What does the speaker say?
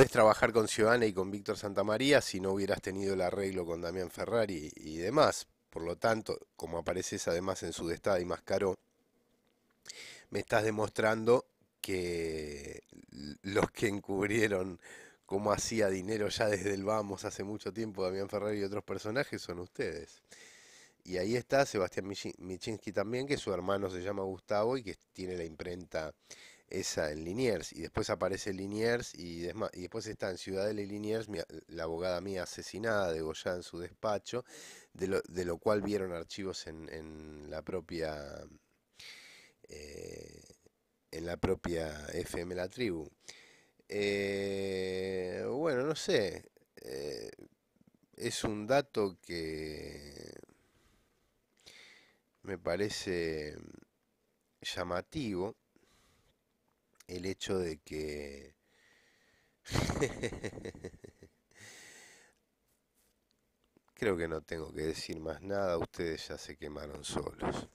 podés trabajar con Ciudadana y con Víctor Santamaría si no hubieras tenido el arreglo con Damián Ferrari y, demás. Por lo tanto, como apareces además en Sudestada y caro me estás demostrando que los que encubrieron cómo hacía dinero ya desde el Vamos hace mucho tiempo Damián Ferrari y otros personajes son ustedes. Y ahí está Sebastián Michinsky también, que su hermano se llama Gustavo y que tiene la imprenta esa en Liniers, y después aparece Liniers, y, después está en Ciudadela de Liniers, la abogada mía asesinada, degollada en su despacho, de lo, cual vieron archivos en, la propia... en la propia eh, FM La Tribu. Eh, bueno, no sé, eh, es un dato que me parece llamativo el hecho de que creo que no tengo que decir más nada, ustedes ya se quemaron solos.